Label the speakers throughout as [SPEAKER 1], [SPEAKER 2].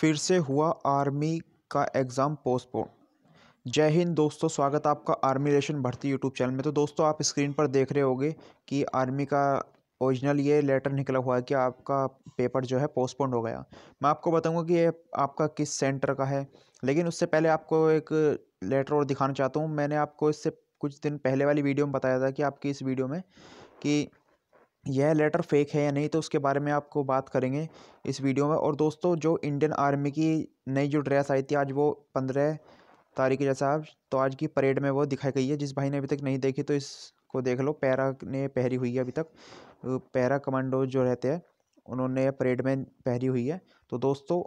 [SPEAKER 1] फिर से हुआ आर्मी का एग्ज़ाम पोस्टपोन जय हिंद दोस्तों स्वागत आपका आर्मी रेशन भर्ती यूट्यूब चैनल में तो दोस्तों आप स्क्रीन पर देख रहे होगे कि आर्मी का ओरिजिनल ये लेटर निकला हुआ है कि आपका पेपर जो है पोस्टपोन हो गया मैं आपको बताऊंगा कि ये आपका किस सेंटर का है लेकिन उससे पहले आपको एक लेटर और दिखाना चाहता हूँ मैंने आपको इससे कुछ दिन पहले वाली वीडियो में बताया था कि आपकी इस वीडियो में कि यह लेटर फ़ेक है या नहीं तो उसके बारे में आपको बात करेंगे इस वीडियो में और दोस्तों जो इंडियन आर्मी की नई जो ड्रेस आई थी आज वो पंद्रह तारीख के जैसा तो आज की परेड में वो दिखाई गई है जिस भाई ने अभी तक नहीं देखी तो इसको देख लो पैरा ने पहरी हुई है अभी तक पैरा कमांडो जो रहते हैं उन्होंने परेड में पहरी हुई है तो दोस्तों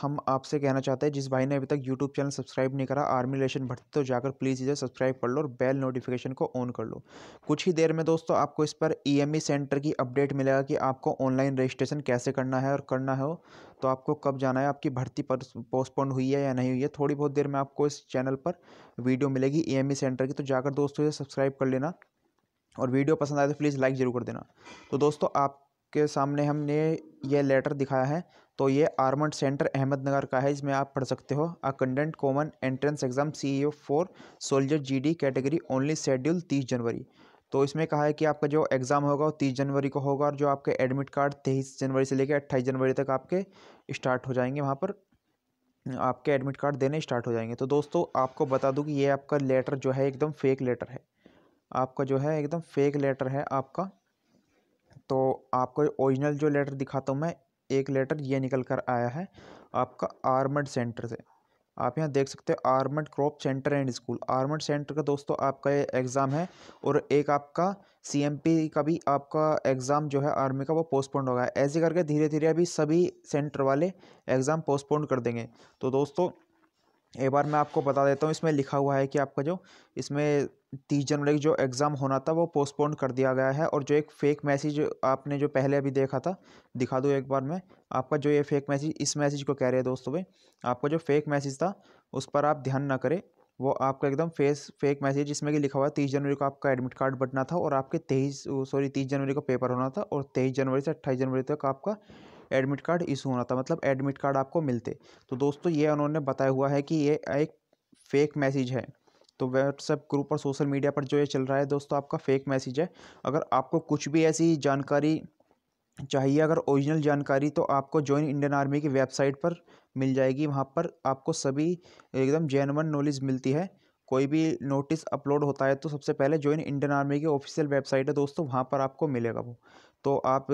[SPEAKER 1] हम आपसे कहना चाहते हैं जिस भाई ने अभी तक यूट्यूब चैनल सब्सक्राइब नहीं करा आर्मी रिलेशन भर्ती तो जाकर प्लीज़ इसे सब्सक्राइब कर लो और बेल नोटिफिकेशन को ऑन कर लो कुछ ही देर में दोस्तों आपको इस पर ई e सेंटर e की अपडेट मिलेगा कि आपको ऑनलाइन रजिस्ट्रेशन कैसे करना है और करना हो तो आपको कब जाना है आपकी भर्ती पर पोस्टपोन हुई है या नहीं हुई है थोड़ी बहुत देर में आपको इस चैनल पर वीडियो मिलेगी ई e सेंटर की तो जाकर दोस्तों इसे सब्सक्राइब कर लेना और वीडियो पसंद आए तो प्लीज़ लाइक ज़रूर कर देना तो दोस्तों आप के सामने हमने ये लेटर दिखाया है तो ये आर्मड सेंटर अहमदनगर का है इसमें आप पढ़ सकते हो अ candidate common entrance exam C E e for soldier G D category only schedule तीस जनवरी तो इसमें कहा है कि आपका जो एग्ज़ाम होगा वो तीस जनवरी को होगा और जो आपके एडमिट कार्ड तेईस जनवरी से लेकर अट्ठाईस जनवरी तक आपके स्टार्ट हो जाएंगे वहाँ पर आपके एडमिट कार्ड देने स्टार्ट हो जाएंगे तो दोस्तों आपको बता दूं कि ये आपका लेटर जो है एकदम फेक लेटर है आपका जो है एकदम फेक लेटर है आपका तो आपको ओरिजिनल जो लेटर दिखाता हूँ मैं एक लेटर ये निकल कर आया है आपका आर्मड सेंटर से आप यहाँ देख सकते हो armoured corps centre and school armoured centre का दोस्तों आपका ये एग्ज़ाम है और एक आपका सीएमपी का भी आपका एग्ज़ाम जो है आर्मी का वो पोस्टपोन्ड होगा ऐसे करके धीरे धीरे अभी सभी सेंटर वाले एग्ज़ाम पोस्टपोन्ड कर देंगे तो दोस्तों एक बार मैं आपको बता देता हूँ इसमें लिखा हुआ है कि आपका जो इसमें तीस जनवरी जो एग्ज़ाम होना था वो पोस्टपोन कर दिया गया है और जो एक फ़ेक मैसेज आपने जो पहले अभी देखा था दिखा दूँ एक बार मैं आपका जो ये फ़ेक मैसेज इस मैसेज को कह रहे हैं दोस्तों भाई आपका जो फ़ेक मैसेज था उस पर आप ध्यान ना करें वो आपका एकदम फेस फेक मैसेज जिसमें कि लिखा हुआ है तीस जनवरी को आपका एडमिट कार्ड बटना था और आपके तेईस सॉरी तीस जनवरी को पेपर होना था और तेईस जनवरी से अट्ठाईस जनवरी तक आपका एडमिट कार्ड इशू होना था मतलब एडमिट कार्ड आपको मिलते तो दोस्तों ये उन्होंने बताया हुआ है कि ये एक फेक मैसेज है तो व्हाट्सएप ग्रुप और सोशल मीडिया पर जो ये चल रहा है दोस्तों आपका फेक मैसेज है अगर आपको कुछ भी ऐसी जानकारी चाहिए अगर ओरिजिनल जानकारी तो आपको जॉइन इंडियन आर्मी की वेबसाइट पर मिल जाएगी वहाँ पर आपको सभी एकदम जेनवन नॉलेज मिलती है कोई भी नोटिस अपलोड होता है तो सबसे पहले ज्वाइन इंडियन आर्मी की ऑफिशियल वेबसाइट है दोस्तों वहाँ पर आपको मिलेगा वो तो आप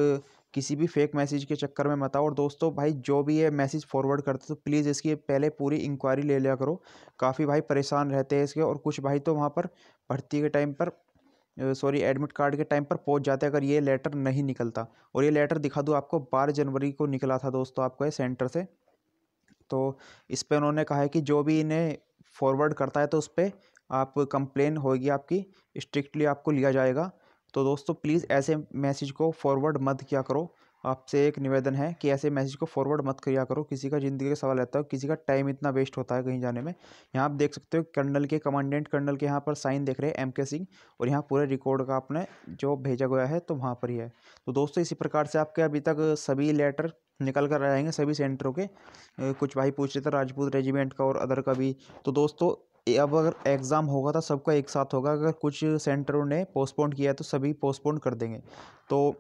[SPEAKER 1] किसी भी फेक मैसेज के चक्कर में मत आओ और दोस्तों भाई जो भी ये मैसेज फॉरवर्ड करते तो प्लीज़ इसकी पहले पूरी इंक्वायरी ले लिया करो काफ़ी भाई परेशान रहते हैं इसके और कुछ भाई तो वहाँ पर भर्ती के टाइम पर सॉरी एडमिट कार्ड के टाइम पर पहुँच जाते अगर ये लेटर नहीं निकलता और ये लेटर दिखा दूँ आपको बारह जनवरी को निकला था दोस्तों आपको ये सेंटर से तो इस पर उन्होंने कहा है कि जो भी इन्हें फॉरवर्ड करता है तो उस पर आप कंप्लेन होगी आपकी स्ट्रिक्टली आपको लिया जाएगा तो दोस्तों प्लीज़ ऐसे मैसेज को फॉरवर्ड मत किया करो आपसे एक निवेदन है कि ऐसे मैसेज को फॉरवर्ड मत किया करो किसी का ज़िंदगी का सवाल रहता है किसी का टाइम इतना वेस्ट होता है कहीं जाने में यहाँ आप देख सकते हो कर्नल के कमांडेंट कर्नल के यहाँ पर साइन देख रहे हैं एम के सिंह और यहाँ पूरे रिकॉर्ड का आपने जो भेजा गया है तो वहाँ पर ही है तो दोस्तों इसी प्रकार से आपके अभी तक सभी लेटर निकल कर आएंगे सभी सेंटरों के कुछ भाई पूछ रहे थे राजपूत रेजिमेंट का और अदर का भी तो दोस्तों अब अगर एग्ज़ाम होगा तो सबका एक साथ होगा अगर कुछ सेंटरों ने पोस्टपोन किया है तो सभी पोस्टपोन कर देंगे तो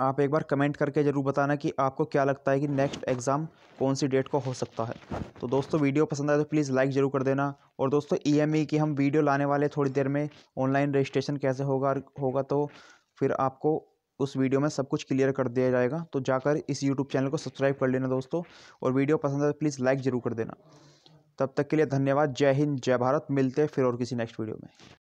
[SPEAKER 1] आप एक बार कमेंट करके ज़रूर बताना कि आपको क्या लगता है कि नेक्स्ट एग्ज़ाम कौन सी डेट को हो सकता है तो दोस्तों वीडियो पसंद आए तो प्लीज़ लाइक ज़रूर कर देना और दोस्तों ई e e की हम वीडियो लाने वाले थोड़ी देर में ऑनलाइन रजिस्ट्रेशन कैसे होगा होगा तो फिर आपको उस वीडियो में सब कुछ क्लियर कर दिया जाएगा तो जाकर इस यूट्यूब चैनल को सब्सक्राइब कर लेना दोस्तों और वीडियो पसंद आए तो प्लीज़ लाइक ज़रूर कर देना तब तक के लिए धन्यवाद जय हिंद जय भारत मिलते हैं फिर और किसी नेक्स्ट वीडियो में